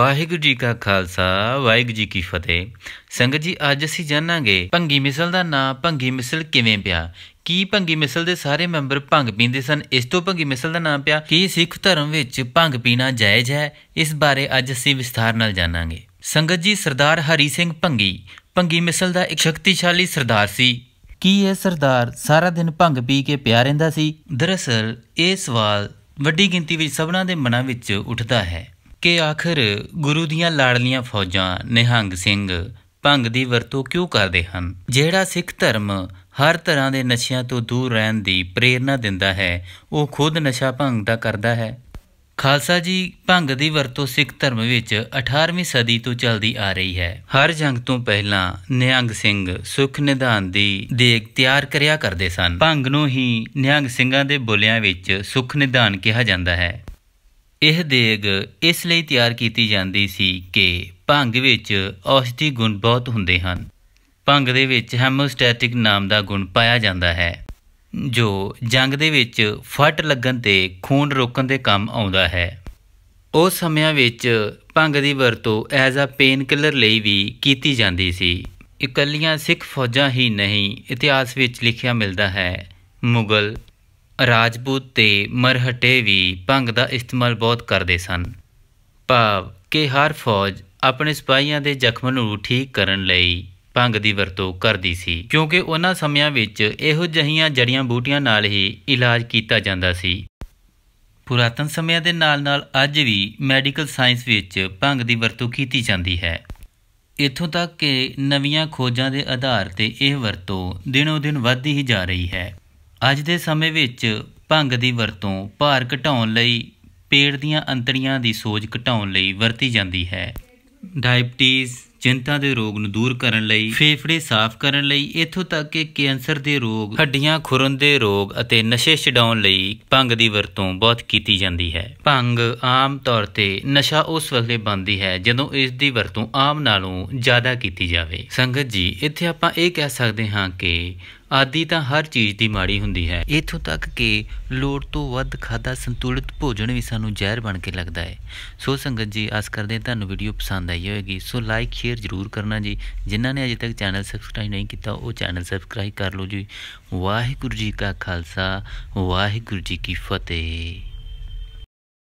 ਵਾਹਿਗੁਰੂ ਜੀ ਕਾ ਖਾਲਸਾ ਵਾਹਿਗੁਰੂ ਜੀ ਕੀ ਫਤਿਹ ਸੰਗਤ ਜੀ ਅੱਜ ਅਸੀਂ ਜਾਣਾਂਗੇ ਭੰਗੀ ਮਿਸਲ ਦਾ ਨਾਂ ਭੰਗੀ ਮਿਸਲ ਕਿਵੇਂ ਪਿਆ ਕੀ ਭੰਗੀ ਮਿਸਲ ਦੇ ਸਾਰੇ ਮੈਂਬਰ ਭੰਗ ਪੀਂਦੇ ਸਨ ਇਸ ਤੋਂ ਭੰਗੀ ਮਿਸਲ ਦਾ ਨਾਮ ਪਿਆ ਕੀ ਸਿੱਖ ਧਰਮ ਵਿੱਚ ਭੰਗ ਪੀਣਾ ਜਾਇਜ਼ ਹੈ ਇਸ ਬਾਰੇ ਅੱਜ ਅਸੀਂ ਵਿਸਥਾਰ ਨਾਲ ਜਾਣਾਂਗੇ ਸੰਗਤ ਜੀ ਸਰਦਾਰ ਹਰੀ ਸਿੰਘ ਭੰਗੀ ਭੰਗੀ ਮਿਸਲ ਦਾ ਇੱਕ ਸ਼ਕਤੀਸ਼ਾਲੀ ਸਰਦਾਰ ਸੀ ਕੀ ਇਹ ਸਰਦਾਰ ਸਾਰਾ ਦਿਨ ਭੰਗ ਪੀ ਕੇ ਪਿਆ ਰਹਿੰਦਾ ਸੀ ਦਰਅਸਲ ਇਹ ਸਵਾਲ ਵੱਡੀ ਗਿਣਤੀ ਵਿੱਚ ਸਭਨਾਂ ਦੇ ਮਨਾਂ ਵਿੱਚ ਉੱਠਦਾ ਹੈ ਕਿ ਆਖਰ ਗੁਰੂ ਦੀਆਂ ਲਾੜਲੀਆਂ ਫੌਜਾਂ ਨਿਹੰਗ ਸਿੰਘ ਭੰਗ ਦੀ ਵਰਤੋਂ ਕਿਉਂ ਕਰਦੇ ਹਨ ਜਿਹੜਾ ਸਿੱਖ ਧਰਮ ਹਰ ਤਰ੍ਹਾਂ ਦੇ ਨਸ਼ਿਆਂ ਤੋਂ ਦੂਰ ਰਹਿਣ ਦੀ ਪ੍ਰੇਰਣਾ ਦਿੰਦਾ ਹੈ ਉਹ ਖੁਦ ਨਸ਼ਾ ਭੰਗ ਦਾ ਕਰਦਾ ਹੈ ਖਾਲਸਾ ਜੀ ਭੰਗ ਦੀ ਵਰਤੋਂ ਸਿੱਖ ਧਰਮ ਵਿੱਚ 18ਵੀਂ ਸਦੀ ਤੋਂ ਚੱਲਦੀ ਆ ਰਹੀ ਹੈ ਹਰ ਜੰਗ ਤੋਂ ਪਹਿਲਾਂ ਨਿਹੰਗ ਸਿੰਘ ਸੁਖ ਨਿਧਾਨ ਦੀ ਦੇਖ ਤਿਆਰ ਕਰਿਆ ਕਰਦੇ ਸਨ ਭੰਗ ਨੂੰ ਹੀ ਨਿਹੰਗ ਸਿੰਘਾਂ ਦੇ ਬੋਲਿਆਂ ਵਿੱਚ ਸੁਖ ਨਿਧਾਨ ਕਿਹਾ ਜਾਂਦਾ ਹੈ ਇਹ ਦੇਗ ਇਸ ਲਈ ਤਿਆਰ ਕੀਤੀ ਜਾਂਦੀ ਸੀ ਕਿ ਭੰਗ ਵਿੱਚ ਔਸ਼ਧੀ ਗੁਣ ਬਹੁਤ ਹੁੰਦੇ ਹਨ ਭੰਗ ਦੇ ਵਿੱਚ ਹੈਮੋਸਟੈਟਿਕ ਨਾਮ ਦਾ ਗੁਣ ਪਾਇਆ ਜਾਂਦਾ ਹੈ ਜੋ ਜੰਗ ਦੇ ਵਿੱਚ ਫਟ ਲੱਗਣ ਤੇ ਖੂਨ ਰੋਕਣ ਦੇ ਕੰਮ ਆਉਂਦਾ ਹੈ ਉਸ ਸਮਿਆਂ ਵਿੱਚ ਭੰਗ ਦੀ ਵਰਤੋਂ ਐਜ਼ ਅ ਪੇਨ ਕਿਲਰ ਲਈ ਵੀ ਕੀਤੀ ਜਾਂਦੀ ਸੀ ਇਕੱਲੀਆਂ ਸਿੱਖ ਫੌਜਾਂ ਹੀ ਨਹੀਂ ਇਤਿਹਾਸ ਵਿੱਚ ਲਿਖਿਆ ਮਿਲਦਾ ਹੈ ਮੁਗਲ ਰਾਜਪੂਤ ਤੇ ਮਰਹਟੇ ਵੀ ਭੰਗ ਦਾ ਇਸਤੇਮਾਲ ਬਹੁਤ ਕਰਦੇ ਸਨ ਭਾਵ ਕਿ ਹਰ ਫੌਜ ਆਪਣੇ ਸਿਪਾਹੀਆਂ ਦੇ ਜ਼ਖਮ ਨੂੰ ਠੀਕ ਕਰਨ ਲਈ ਭੰਗ ਦੀ ਵਰਤੋਂ ਕਰਦੀ ਸੀ ਕਿਉਂਕਿ ਉਹਨਾਂ ਸਮਿਆਂ ਵਿੱਚ ਇਹੋ ਜਹੀਆਂ ਜੜੀਆਂ ਬੂਟੀਆਂ ਨਾਲ ਹੀ ਇਲਾਜ ਕੀਤਾ ਜਾਂਦਾ ਸੀ ਪੁਰਾਤਨ ਸਮਿਆਂ ਦੇ ਨਾਲ-ਨਾਲ ਅੱਜ ਵੀ ਮੈਡੀਕਲ ਸਾਇੰਸ ਵਿੱਚ ਭੰਗ ਦੀ ਵਰਤੋਂ ਕੀਤੀ ਜਾਂਦੀ ਹੈ ਇੱਥੋਂ ਤੱਕ ਕਿ ਨਵੀਆਂ ਖੋਜਾਂ ਦੇ ਆਧਾਰ ਤੇ ਇਹ ਵਰਤੋਂ ਦਿਨੋ-ਦਿਨ ਵੱਧਦੀ ਹੀ ਜਾ ਰਹੀ ਹੈ ਅੱਜ ਦੇ ਸਮੇਂ ਵਿੱਚ ਭੰਗ ਦੀ ਵਰਤੋਂ ਭਾਰ ਘਟਾਉਣ ਲਈ ਪੇਟ ਦੀਆਂ ਅੰਤੜੀਆਂ ਦੀ ਸੋਜ ਘਟਾਉਣ ਲਈ ਵਰਤੀ ਜਾਂਦੀ ਹੈ ਡਾਇਬਟੀਜ਼ ਚਿੰਤਾ ਦੇ ਰੋਗ ਨੂੰ ਦੂਰ ਕਰਨ ਲਈ ਫੇਫੜੇ ਸਾਫ਼ ਕਰਨ ਲਈ ਇਥੋਂ ਤੱਕ ਕਿ ਕੈਂਸਰ ਦੇ ਰੋਗ ਹੱਡੀਆਂ ਖੁਰਨ ਦੇ ਰੋਗ ਅਤੇ ਨਸ਼ੇ ਛਡਾਉਣ ਲਈ ਭੰਗ ਦੀ ਵਰਤੋਂ ਬਹੁਤ ਕੀਤੀ ਜਾਂਦੀ ਹੈ ਭੰਗ ਆਮ ਤੌਰ ਤੇ ਨਸ਼ਾ ਉਸ ਵੇਲੇ ਬੰਦੀ ਹੈ ਜਦੋਂ ਇਸ ਦੀ ਵਰਤੋਂ ਆਮ ਨਾਲੋਂ ਜ਼ਿਆਦਾ ਕੀਤੀ ਜਾਵੇ ਸੰਗਤ ਜੀ ਇੱਥੇ ਆਪਾਂ ਇਹ ਕਹਿ ਸਕਦੇ ਹਾਂ ਕਿ ਆਦੀ ਤਾਂ ਹਰ ਚੀਜ਼ ਦੀ ਮਾੜੀ ਹੁੰਦੀ ਹੈ ਇਥੋਂ ਤੱਕ ਕਿ ਲੋੜ ਤੋਂ ਵੱਧ ਖਾਦਾ ਸੰਤੁਲਿਤ ਭੋਜਨ ਵੀ ਸਾਨੂੰ ਜ਼ਹਿਰ ਬਣ ਕੇ ਲੱਗਦਾ ਹੈ ਸੋ ਸੰਗਤ ਜੀ ਆਸ ਕਰਦੇ ਹਾਂ ਤੁਹਾਨੂੰ ਵੀਡੀਓ ਪਸੰਦ ਆਈ ਹੋਵੇਗੀ ਸੋ ਲਾਈਕ ਸ਼ੇਅਰ ਜ਼ਰੂਰ ਕਰਨਾ ਜੀ ਜਿਨ੍ਹਾਂ ਨੇ ਅਜੇ ਤੱਕ ਚੈਨਲ ਸਬਸਕ੍ਰਾਈਬ ਨਹੀਂ ਕੀਤਾ ਉਹ ਚੈਨਲ ਸਬਸਕ੍ਰਾਈਬ ਕਰ ਲਓ ਜੀ ਵਾਹਿਗੁਰੂ ਜੀ ਕਾ ਖਾਲਸਾ ਵਾਹਿਗੁਰੂ ਜੀ ਕੀ ਫਤਿਹ